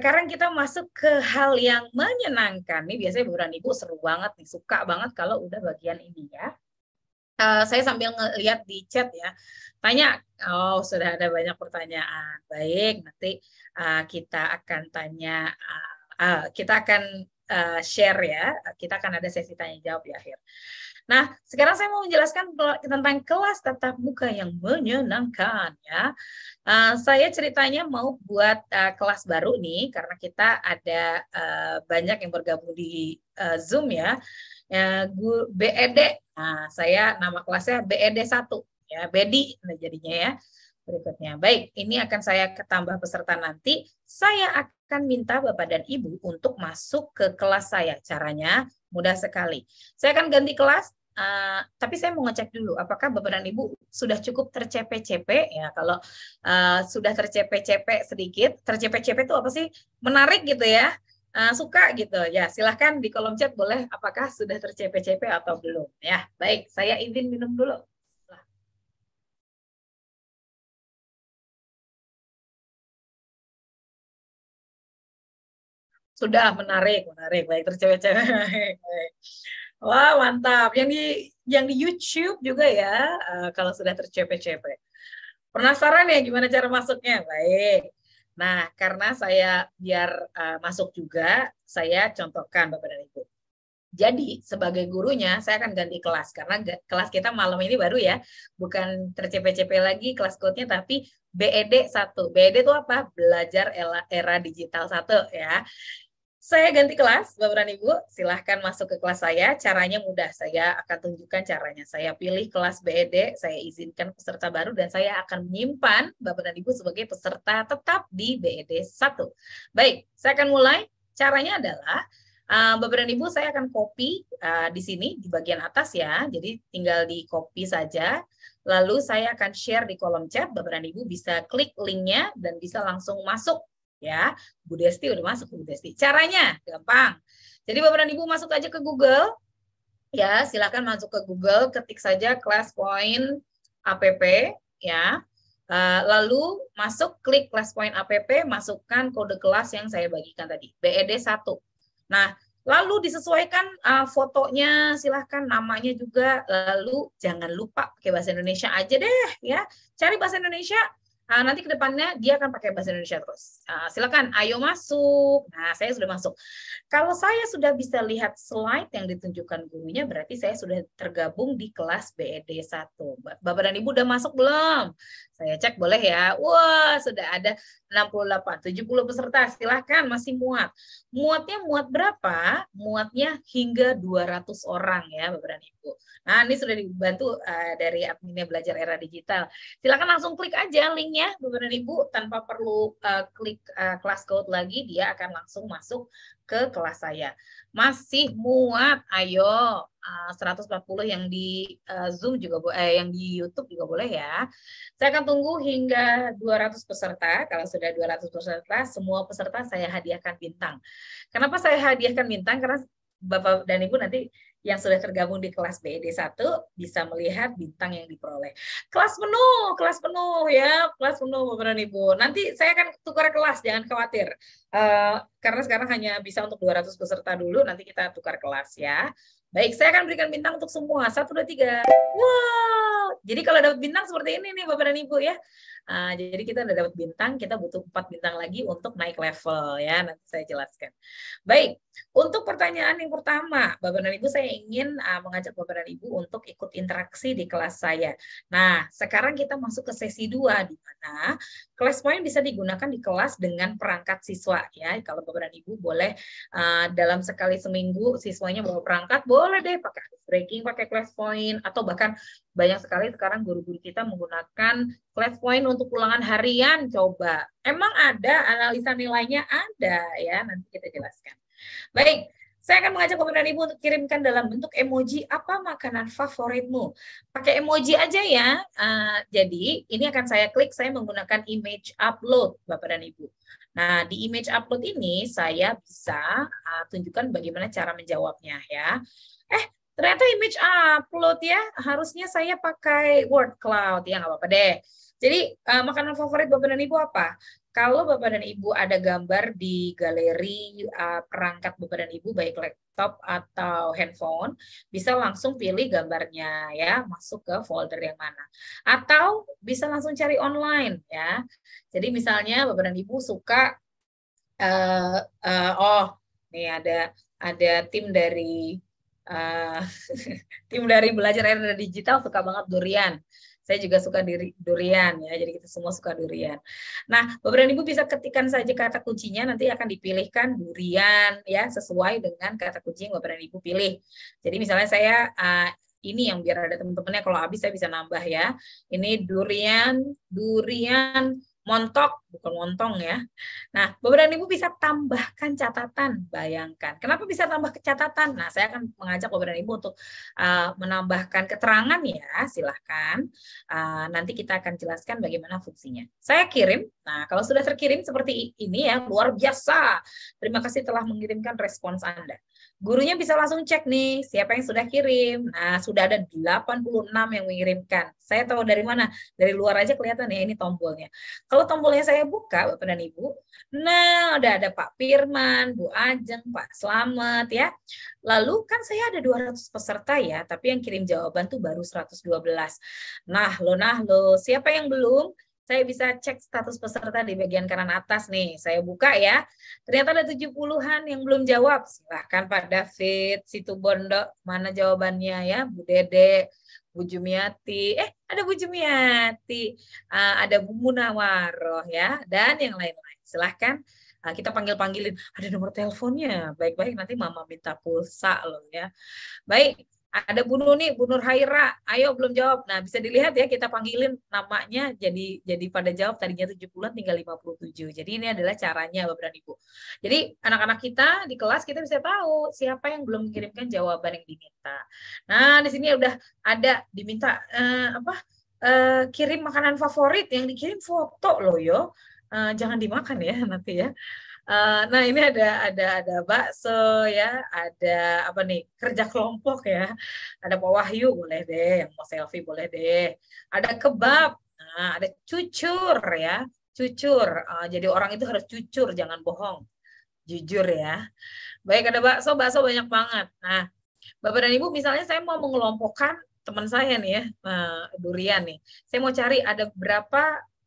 sekarang kita masuk ke hal yang menyenangkan. Nih biasanya buruan ibu seru banget nih, suka banget kalau udah bagian ini ya. Uh, saya sambil ngeliat di chat ya, tanya, oh sudah ada banyak pertanyaan. Baik, nanti uh, kita akan tanya, uh, uh, kita akan uh, share ya, kita akan ada sesi tanya jawab di akhir. Nah, sekarang saya mau menjelaskan tentang kelas tatap muka yang menyenangkan ya. Uh, saya ceritanya mau buat uh, kelas baru nih karena kita ada uh, banyak yang bergabung di uh, Zoom ya. Uh, BED. Nah, saya nama kelasnya BED 1 ya, Bedi nah, jadinya ya berikutnya. Baik, ini akan saya ketambah peserta nanti. Saya akan minta Bapak dan Ibu untuk masuk ke kelas saya. Caranya mudah sekali. Saya akan ganti kelas Uh, tapi saya mau ngecek dulu apakah beban ibu sudah cukup tercepe-cepe ya kalau uh, sudah tercepe-cepe sedikit tercepe-cepe itu apa sih menarik gitu ya uh, suka gitu ya silahkan di kolom chat boleh apakah sudah tercepe-cepe atau belum ya baik saya izin minum dulu sudah menarik menarik baik tercepe-cepe. Wah mantap. Yang di yang di YouTube juga ya uh, kalau sudah tercepet-cepet. Penasaran ya gimana cara masuknya? Baik. Nah, karena saya biar uh, masuk juga, saya contohkan Bapak dan Ibu. Jadi sebagai gurunya saya akan ganti kelas karena kelas kita malam ini baru ya, bukan tercp-cp lagi kelas code-nya tapi BED satu. BED itu apa? Belajar era, digital satu, ya. Saya ganti kelas, Bapak dan Ibu. Silahkan masuk ke kelas saya. Caranya mudah. Saya akan tunjukkan caranya. Saya pilih kelas BED, saya izinkan peserta baru, dan saya akan menyimpan Bapak dan Ibu sebagai peserta tetap di BED 1. Baik, saya akan mulai. Caranya adalah Uh, Bapak dan Ibu, saya akan copy eh, di sini, di bagian atas ya. Jadi tinggal di copy saja. Lalu saya akan share di kolom chat. Bapak dan Ibu bisa klik linknya dan bisa langsung masuk ya. Bu Desti udah masuk Bu Desti. Caranya gampang. Jadi Bapak dan Ibu masuk aja ke Google. Ya, silahkan masuk ke Google, ketik saja class point APP ya. Eh, lalu masuk klik class point APP, masukkan kode kelas yang saya bagikan tadi, BED 1. Nah, lalu disesuaikan uh, fotonya silahkan namanya juga lalu jangan lupa pakai bahasa Indonesia aja deh ya cari bahasa Indonesia uh, nanti kedepannya dia akan pakai bahasa Indonesia terus. Uh, silakan, ayo masuk. Nah, saya sudah masuk. Kalau saya sudah bisa lihat slide yang ditunjukkan gurunya, berarti saya sudah tergabung di kelas BED 1. Bapak dan Ibu sudah masuk belum? Saya cek boleh ya. Wah, sudah ada 68, 70 peserta. Silahkan, masih muat. Muatnya muat berapa? Muatnya hingga 200 orang ya, Bapak dan Ibu. Nah, ini sudah dibantu uh, dari adminnya Belajar Era Digital. Silakan langsung klik aja linknya ya Bapak dan Ibu tanpa perlu uh, klik uh, kelas code lagi dia akan langsung masuk ke kelas saya. Masih muat. Ayo eh, uh, 140 yang di uh, Zoom juga eh, yang di YouTube juga boleh ya. Saya akan tunggu hingga 200 peserta. Kalau sudah 200 peserta, semua peserta saya hadiahkan bintang. Kenapa saya hadiahkan bintang? Karena Bapak dan Ibu nanti yang sudah tergabung di kelas BED 1 bisa melihat bintang yang diperoleh. Kelas penuh, kelas penuh ya, kelas penuh Bapak dan Ibu. Nanti saya akan tukar kelas, jangan khawatir. Uh, karena sekarang hanya bisa untuk 200 peserta dulu, nanti kita tukar kelas ya. Baik, saya akan berikan bintang untuk semua. Satu, dua, tiga. Wow! Jadi kalau dapat bintang seperti ini nih Bapak dan Ibu ya. Uh, jadi kita udah dapat bintang, kita butuh empat bintang lagi untuk naik level ya. Nanti saya jelaskan. Baik, untuk pertanyaan yang pertama, Bapak dan Ibu saya ingin uh, mengajak Bapak dan Ibu untuk ikut interaksi di kelas saya. Nah, sekarang kita masuk ke sesi dua di mana kelas point bisa digunakan di kelas dengan perangkat siswa ya. Kalau Bapak dan Ibu boleh uh, dalam sekali seminggu siswanya bawa perangkat, boleh deh pakai breaking, pakai kelas point atau bahkan banyak sekali sekarang guru-guru kita menggunakan Class point untuk ulangan harian coba. Emang ada analisa nilainya ada ya, nanti kita jelaskan. Baik, saya akan mengajak Bapak Ibu untuk kirimkan dalam bentuk emoji apa makanan favoritmu. Pakai emoji aja ya. Uh, jadi ini akan saya klik, saya menggunakan image upload Bapak dan Ibu. Nah, di image upload ini saya bisa uh, tunjukkan bagaimana cara menjawabnya ya. Eh, ternyata image upload ya harusnya saya pakai word cloud ya nggak apa-apa deh jadi uh, makanan favorit Bapak dan Ibu apa? Kalau Bapak dan Ibu ada gambar di galeri uh, perangkat Bapak dan Ibu baik laptop atau handphone, bisa langsung pilih gambarnya ya, masuk ke folder yang mana. Atau bisa langsung cari online ya. Jadi misalnya Bapak dan Ibu suka uh, uh, oh, nih ada ada tim dari uh, tim dari belajar era digital suka banget durian. Saya juga suka diri, durian ya, jadi kita semua suka durian. Nah, beberapa Ibu bisa ketikkan saja kata kuncinya, nanti akan dipilihkan durian ya sesuai dengan kata kunci yang beberapa Ibu pilih. Jadi misalnya saya uh, ini yang biar ada teman-temannya kalau habis saya bisa nambah ya. Ini durian, durian montok, bukan montong ya. Nah, beberapa Ibu bisa tambahkan catatan, bayangkan. Kenapa bisa tambah catatan? Nah, saya akan mengajak beberapa Ibu untuk uh, menambahkan keterangan ya, silahkan. Uh, nanti kita akan jelaskan bagaimana fungsinya. Saya kirim, nah kalau sudah terkirim seperti ini ya, luar biasa. Terima kasih telah mengirimkan respons Anda gurunya bisa langsung cek nih siapa yang sudah kirim. Nah, sudah ada 86 yang mengirimkan. Saya tahu dari mana? Dari luar aja kelihatan ya ini tombolnya. Kalau tombolnya saya buka Bapak dan Ibu, nah udah ada Pak Firman, Bu Ajeng, Pak Slamet ya. Lalu kan saya ada 200 peserta ya, tapi yang kirim jawaban tuh baru 112. Nah, lo nah lo, siapa yang belum? saya bisa cek status peserta di bagian kanan atas nih. Saya buka ya. Ternyata ada 70-an yang belum jawab. Silahkan Pak David, Situ Bondo, mana jawabannya ya? Bu Dede, Bu Jumiati. Eh, ada Bu Jumiati. Ah, ada Bu Munawaroh ya. Dan yang lain-lain. Silahkan ah, kita panggil-panggilin. Ada nomor teleponnya. Baik-baik nanti Mama minta pulsa loh ya. Baik, ada Bu Nuni, Bu Nur Haira, ayo belum jawab. Nah, bisa dilihat ya kita panggilin namanya jadi jadi pada jawab tadinya 70 tinggal 57. Jadi ini adalah caranya Bapak dan Ibu. Jadi anak-anak kita di kelas kita bisa tahu siapa yang belum mengirimkan jawaban yang diminta. Nah, di sini udah ada diminta eh, apa? Eh, kirim makanan favorit yang dikirim foto loh yo. Eh, jangan dimakan ya nanti ya. Uh, nah ini ada ada ada bakso ya, ada apa nih kerja kelompok ya, ada Pak Wahyu boleh deh, yang mau selfie boleh deh, ada kebab, nah, ada cucur ya, cucur. Uh, jadi orang itu harus cucur, jangan bohong, jujur ya. Baik ada bakso, bakso banyak banget. Nah Bapak dan Ibu misalnya saya mau mengelompokkan teman saya nih ya uh, durian nih, saya mau cari ada berapa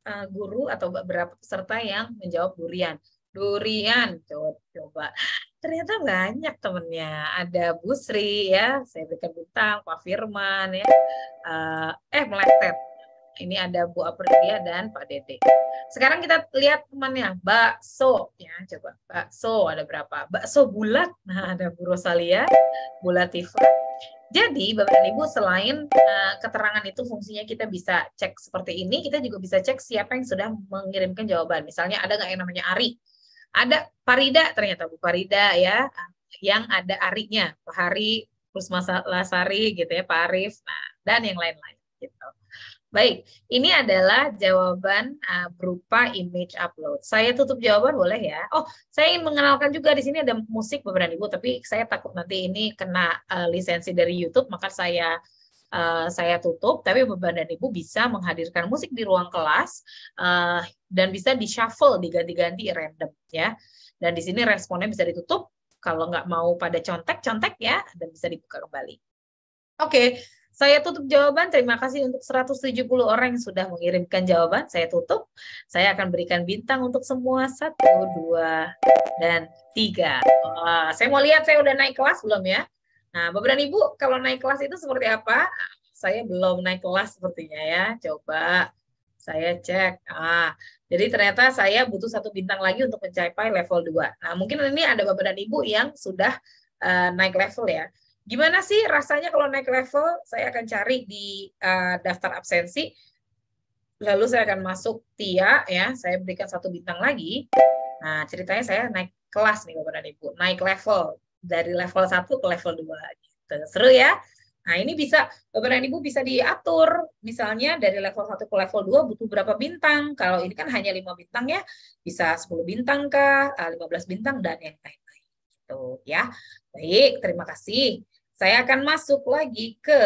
uh, guru atau berapa peserta yang menjawab durian durian coba, coba. ternyata banyak temennya ada Busri ya saya berikan bintang Pak Firman ya uh, eh meletet ini ada Bu Aprilia dan Pak Dede sekarang kita lihat temannya bakso ya coba bakso ada berapa bakso bulat nah ada Bu Rosalia bulat Latifah jadi Bapak dan Ibu selain uh, keterangan itu fungsinya kita bisa cek seperti ini, kita juga bisa cek siapa yang sudah mengirimkan jawaban. Misalnya ada nggak yang namanya Ari? Ada Farida ternyata Bu Farida ya yang ada Arinya, Pak Hari, terus Mas Lasari gitu ya, Pak Arif, nah, dan yang lain-lain gitu. Baik, ini adalah jawaban uh, berupa image upload. Saya tutup jawaban boleh ya? Oh, saya ingin mengenalkan juga di sini ada musik beberapa ibu, tapi saya takut nanti ini kena uh, lisensi dari YouTube, maka saya uh, saya tutup. Tapi beban dan ibu bisa menghadirkan musik di ruang kelas. Uh, dan bisa di shuffle diganti-ganti random ya. Dan di sini responnya bisa ditutup kalau nggak mau pada contek-contek ya dan bisa dibuka kembali. Oke, Saya tutup jawaban. Terima kasih untuk 170 orang yang sudah mengirimkan jawaban. Saya tutup. Saya akan berikan bintang untuk semua. Satu, dua, dan tiga. saya mau lihat saya udah naik kelas belum ya. Nah, beberapa Ibu, kalau naik kelas itu seperti apa? Saya belum naik kelas sepertinya ya. Coba saya cek. Ah, jadi ternyata saya butuh satu bintang lagi untuk mencapai level 2. Nah, mungkin ini ada bapak dan ibu yang sudah uh, naik level ya. Gimana sih rasanya kalau naik level? Saya akan cari di uh, daftar absensi. Lalu saya akan masuk TIA ya, saya berikan satu bintang lagi. Nah, ceritanya saya naik kelas nih Bapak dan Ibu, naik level dari level 1 ke level 2 gitu. Seru ya? Nah, ini bisa Bapak dan Ibu bisa diatur. Misalnya dari level 1 ke level 2 butuh berapa bintang. Kalau ini kan hanya 5 bintang ya, bisa 10 bintang kah, 15 eh, bintang dan yang lain-lain. Gitu ya. Baik, terima kasih. Saya akan masuk lagi ke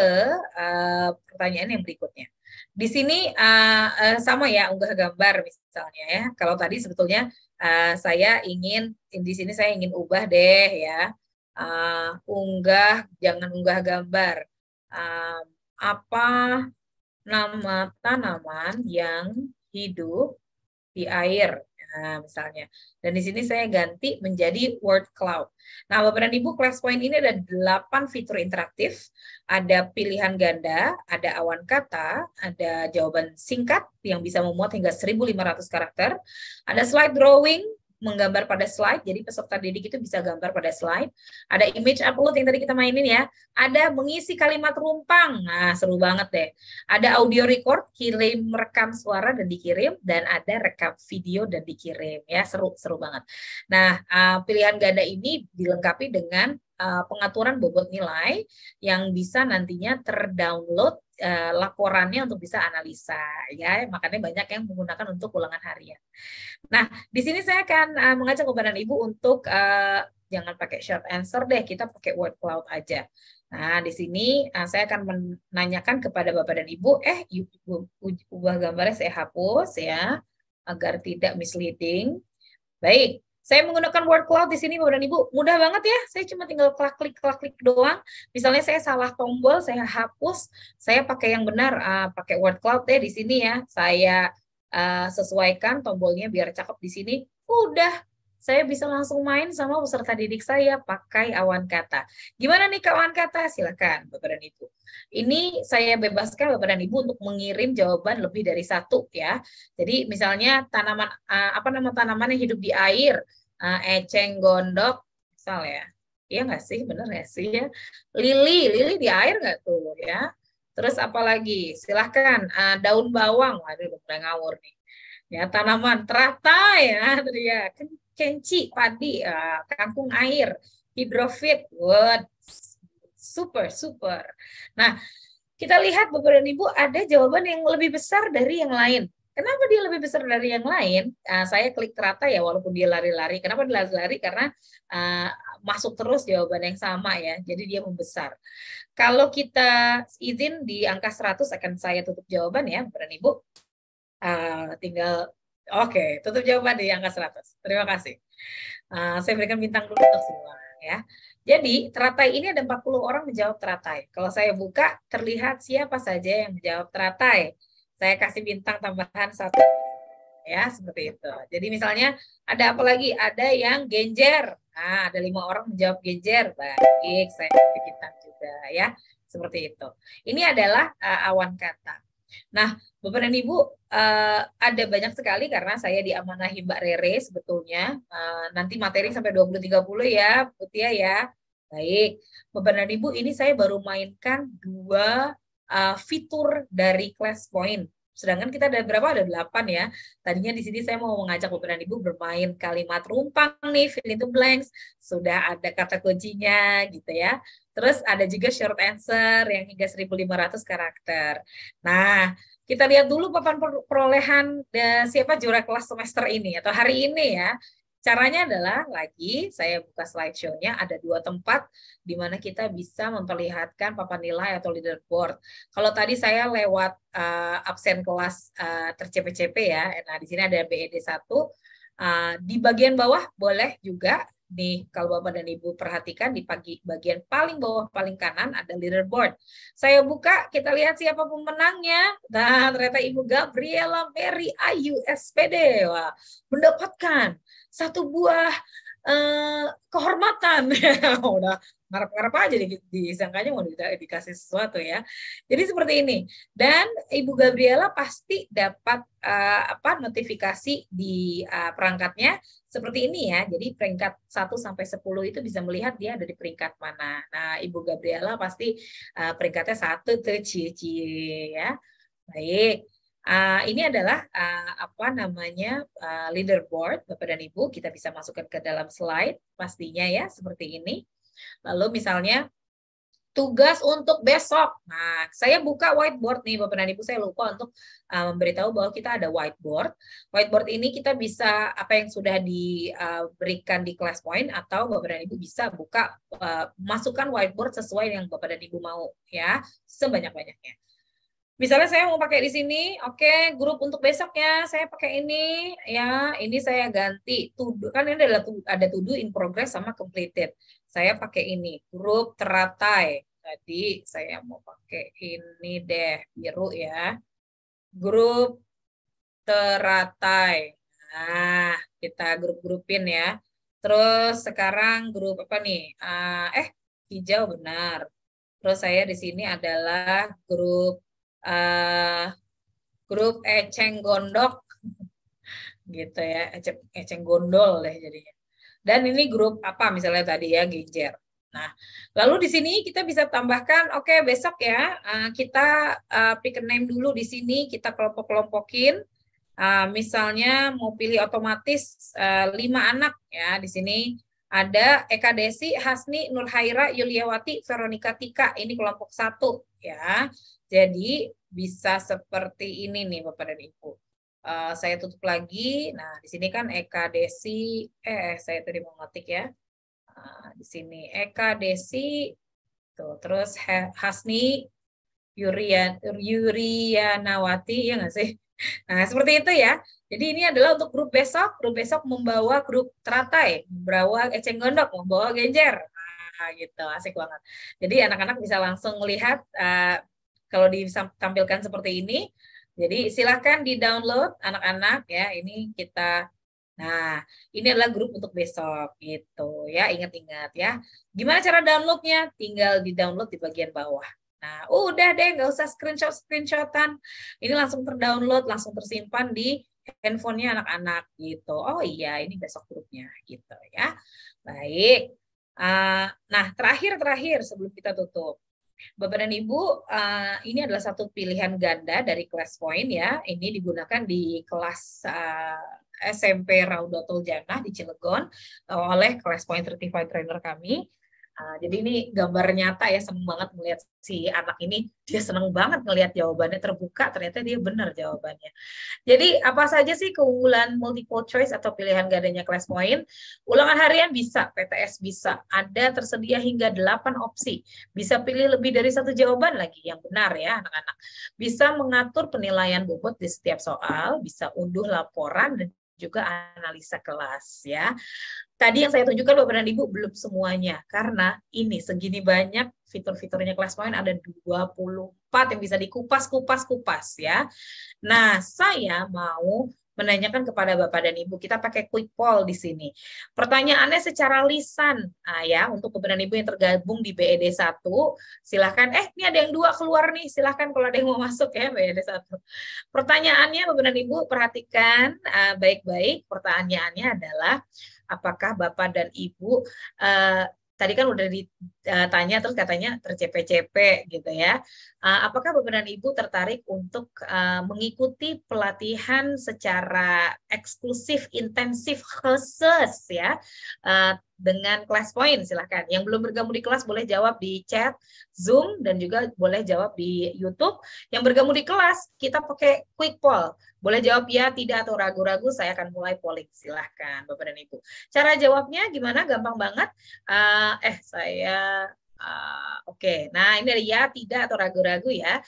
uh, pertanyaan yang berikutnya. Di sini uh, uh, sama ya unggah gambar misalnya ya. Kalau tadi sebetulnya uh, saya ingin di sini saya ingin ubah deh ya uh, unggah, jangan unggah gambar. Uh, apa nama tanaman yang hidup di air? Nah, misalnya. Dan di sini saya ganti menjadi word cloud. Nah, beberapa dan Ibu, class point ini ada 8 fitur interaktif, ada pilihan ganda, ada awan kata, ada jawaban singkat yang bisa memuat hingga 1500 karakter, ada slide drawing, menggambar pada slide, jadi peserta didik itu bisa gambar pada slide. Ada image upload yang tadi kita mainin ya. Ada mengisi kalimat rumpang, nah seru banget deh. Ada audio record, kirim rekam suara dan dikirim, dan ada rekam video dan dikirim ya, seru seru banget. Nah eh, pilihan ganda ini dilengkapi dengan eh, pengaturan bobot nilai yang bisa nantinya terdownload Eh, laporannya untuk bisa analisa ya makanya banyak yang menggunakan untuk ulangan harian. Nah di sini saya akan uh, mengajak kepada ibu untuk uh, jangan pakai short answer deh kita pakai word cloud aja. Nah di sini uh, saya akan menanyakan kepada bapak dan ibu eh ubah gambarnya saya hapus ya agar tidak misleading. Baik, saya menggunakan word cloud di sini Bapak dan Ibu, mudah banget ya. Saya cuma tinggal klik-klik klik doang. Misalnya saya salah tombol, saya hapus, saya pakai yang benar, uh, pakai word cloud deh di sini ya. Saya uh, sesuaikan tombolnya biar cakep di sini. Udah saya bisa langsung main sama peserta didik saya pakai awan kata. Gimana nih kawan kata? Silakan Bapak dan Ibu. Ini saya bebaskan Bapak dan Ibu untuk mengirim jawaban lebih dari satu ya. Jadi misalnya tanaman eh, apa nama tanaman yang hidup di air? Eh, eceng gondok misal ya. Iya nggak sih? Bener nggak sih ya? Lili, lili di air nggak tuh ya? Terus apalagi? Silahkan uh, eh, daun bawang. Waduh, udah ngawur nih. Ya, tanaman teratai ya, kenci, padi, uh, eh, kangkung air, hidrofit, good, super, super. Nah, kita lihat Bapak dan Ibu ada jawaban yang lebih besar dari yang lain. Kenapa dia lebih besar dari yang lain? Uh, saya klik rata ya walaupun dia lari-lari. Kenapa dia lari-lari? Karena uh, masuk terus jawaban yang sama ya. Jadi dia membesar. Kalau kita izin di angka 100 akan saya tutup jawaban ya, Bapak dan Ibu. Uh, tinggal Oke, tutup jawaban di angka 100. Terima kasih. Uh, saya berikan bintang dulu untuk semua ya. Jadi, teratai ini ada 40 orang menjawab teratai. Kalau saya buka, terlihat siapa saja yang menjawab teratai. Saya kasih bintang tambahan satu. Ya, seperti itu. Jadi misalnya ada apa lagi? Ada yang genjer. Nah, ada lima orang menjawab genjer. Baik, saya kasih bintang juga ya. Seperti itu. Ini adalah uh, awan kata. Nah, Bapak dan Ibu, uh, ada banyak sekali karena saya diamanahi Mbak Rere sebetulnya. Uh, nanti materi sampai 20.30 ya, putia ya, ya. Baik, Bapak dan Ibu, ini saya baru mainkan dua uh, fitur dari Class Point, Sedangkan kita ada berapa? Ada delapan ya. Tadinya di sini saya mau mengajak Bapak dan Ibu bermain kalimat rumpang nih, fill in the blanks. Sudah ada kata kuncinya gitu ya. Terus ada juga short answer yang hingga 1.500 karakter. Nah, kita lihat dulu papan perolehan eh, siapa juara kelas semester ini atau hari ini ya. Caranya adalah lagi saya buka slideshow-nya ada dua tempat di mana kita bisa memperlihatkan papan nilai atau leaderboard. Kalau tadi saya lewat uh, absen kelas uh, eh, tercepe-cepe ya. Nah, di sini ada BED 1. Uh, di bagian bawah boleh juga Nih, kalau Bapak dan Ibu perhatikan di pagi bagian paling bawah paling kanan ada leaderboard. Saya buka, kita lihat siapa pemenangnya. Nah, ternyata Ibu Gabriela Mary Ayu SPD. Wah, mendapatkan satu buah eh, kesempatan udah ngarep-ngarep aja di, disangkanya mau di, dikasih sesuatu ya jadi seperti ini dan ibu Gabriela pasti dapat uh, apa notifikasi di uh, perangkatnya seperti ini ya jadi peringkat 1 sampai sepuluh itu bisa melihat dia ada di peringkat mana nah ibu Gabriela pasti uh, peringkatnya satu tuh cie cie ya baik Ah, ini adalah uh, apa namanya uh, leaderboard, Bapak dan Ibu. Kita bisa masukkan ke dalam slide pastinya ya, seperti ini. Lalu misalnya tugas untuk besok. Nah, saya buka whiteboard nih, Bapak dan Ibu. Saya lupa untuk uh, memberitahu bahwa kita ada whiteboard. Whiteboard ini kita bisa apa yang sudah diberikan uh, di class point atau Bapak dan Ibu bisa buka uh, masukkan whiteboard sesuai yang Bapak dan Ibu mau ya, sebanyak-banyaknya misalnya saya mau pakai di sini, oke, okay, grup untuk besoknya saya pakai ini, ya, ini saya ganti tuduh, kan ini ada ada tuduh in progress sama completed. Saya pakai ini, grup teratai. Tadi saya mau pakai ini deh, biru ya. Grup teratai. Nah, kita grup-grupin ya. Terus sekarang grup apa nih? Uh, eh, hijau benar. Terus saya di sini adalah grup Eh, grup Eceng Gondok gitu ya, Eceng, Gondol deh jadinya. Dan ini grup apa misalnya tadi ya gejer Nah, lalu di sini kita bisa tambahkan, oke okay, besok ya eh, kita eh, pick a name dulu di sini, kita kelompok-kelompokin. misalnya mau pilih otomatis lima anak ya di sini ada Eka Desi, Hasni, Nurhaira, Yuliawati, Veronika Tika. Ini kelompok satu ya. Jadi bisa seperti ini nih Bapak dan Ibu. Uh, saya tutup lagi. Nah di sini kan Eka Desi, eh saya tadi mau ngetik ya. Uh, di sini Eka Desi, tuh terus Hasni, Yurya, Yurianawati ya nggak sih? Nah seperti itu ya. Jadi ini adalah untuk grup besok, grup besok membawa grup teratai, membawa eceng gondok, membawa genjer. Nah, gitu, asik banget. Jadi anak-anak bisa langsung melihat uh, eh, kalau ditampilkan seperti ini. Jadi silahkan di-download anak-anak ya. Ini kita Nah, ini adalah grup untuk besok gitu ya. Ingat-ingat ya. Gimana cara downloadnya? Tinggal di-download di bagian bawah. Nah, udah deh, nggak usah screenshot screenshotan. Ini langsung terdownload, langsung tersimpan di handphonenya anak-anak gitu. Oh iya, ini besok grupnya gitu ya. Baik. Eh, nah, terakhir-terakhir sebelum kita tutup. Bapak dan Ibu, eh, ini adalah satu pilihan ganda dari kelas point ya. Ini digunakan di kelas eh, SMP Raudotul Jannah di Cilegon oleh kelas point certified trainer kami. Ah, jadi ini gambar nyata ya seneng banget melihat si anak ini dia seneng banget ngelihat jawabannya terbuka ternyata dia benar jawabannya. Jadi apa saja sih keunggulan multiple choice atau pilihan gadanya kelas point? Ulangan harian bisa, PTS bisa. Ada tersedia hingga 8 opsi. Bisa pilih lebih dari satu jawaban lagi yang benar ya anak-anak. Bisa mengatur penilaian bobot di setiap soal, bisa unduh laporan dan juga analisa kelas ya. Tadi yang saya tunjukkan Bapak dan Ibu belum semuanya karena ini segini banyak fitur-fiturnya kelas poin ada 24 yang bisa dikupas kupas kupas ya. Nah, saya mau menanyakan kepada Bapak dan Ibu. Kita pakai quick poll di sini. Pertanyaannya secara lisan nah, ya untuk Bapak Ibu yang tergabung di BED 1, silahkan eh ini ada yang dua keluar nih, silahkan kalau ada yang mau masuk ya BED 1. Pertanyaannya Bapak dan Ibu perhatikan ah, baik-baik. Pertanyaannya adalah apakah Bapak dan Ibu uh, tadi kan udah di uh, tanya terus katanya tercp-cp gitu ya. Uh, apakah dan ibu tertarik untuk uh, mengikuti pelatihan secara eksklusif, intensif, khusus ya uh, dengan class point silahkan. Yang belum bergabung di kelas boleh jawab di chat, Zoom, dan juga boleh jawab di YouTube. Yang bergabung di kelas, kita pakai quick poll. Boleh jawab ya, tidak, atau ragu-ragu, saya akan mulai polling. Silahkan, Bapak dan Ibu. Cara jawabnya gimana? Gampang banget. Uh, eh, saya uh, oke. Okay. Nah, ini ada ya, tidak atau ragu-ragu ya.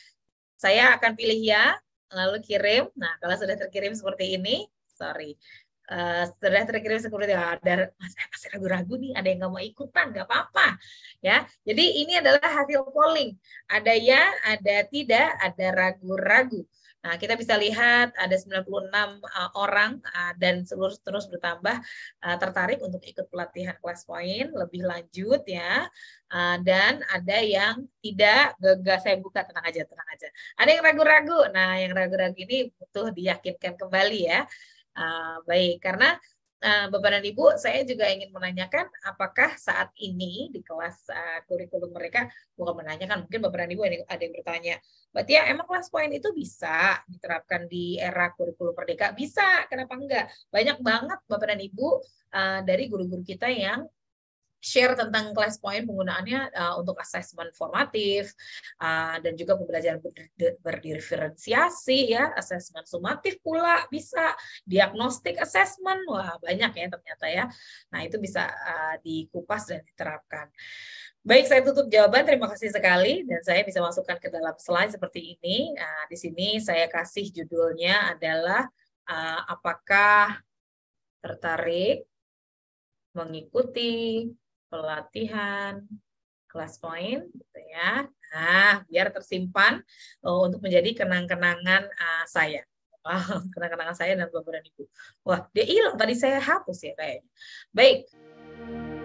Saya akan pilih ya, lalu kirim. Nah, kalau sudah terkirim seperti ini, sorry. Uh, sudah terkirim seperti ini, ada masih, ragu-ragu nih, ada yang nggak mau ikutan, nggak apa-apa, ya. Jadi ini adalah hasil polling. Ada ya, ada tidak, ada ragu-ragu. Nah, kita bisa lihat ada 96 uh, eh, orang uh, dan seluruh terus bertambah uh, tertarik untuk ikut pelatihan kelas poin lebih lanjut ya. Uh, dan ada yang tidak gak saya buka tenang aja, tenang aja. Ada yang ragu-ragu. Nah, yang ragu-ragu ini butuh diyakinkan kembali ya. Uh, baik, karena Nah, Bapak dan Ibu, saya juga ingin menanyakan apakah saat ini di kelas uh, kurikulum mereka, bukan menanyakan, mungkin Bapak dan Ibu ada yang bertanya, Berarti ya, emang kelas poin itu bisa diterapkan di era kurikulum merdeka? Bisa, kenapa enggak? Banyak banget Bapak dan Ibu uh, dari guru-guru kita yang share tentang class point penggunaannya uh, untuk asesmen formatif uh, dan juga pembelajaran berdiferensiasi ya, asesmen sumatif pula bisa, diagnostik assessment, wah banyak ya ternyata ya. Nah itu bisa uh, dikupas dan diterapkan. Baik, saya tutup jawaban. Terima kasih sekali. Dan saya bisa masukkan ke dalam slide seperti ini. Nah, di sini saya kasih judulnya adalah uh, apakah tertarik mengikuti pelatihan, kelas poin, gitu ya. Nah, biar tersimpan uh, untuk menjadi kenang-kenangan uh, saya. Wah, kenang-kenangan saya dan bapak dan ibu. Wah, dia hilang tadi saya hapus ya kayaknya. Baik.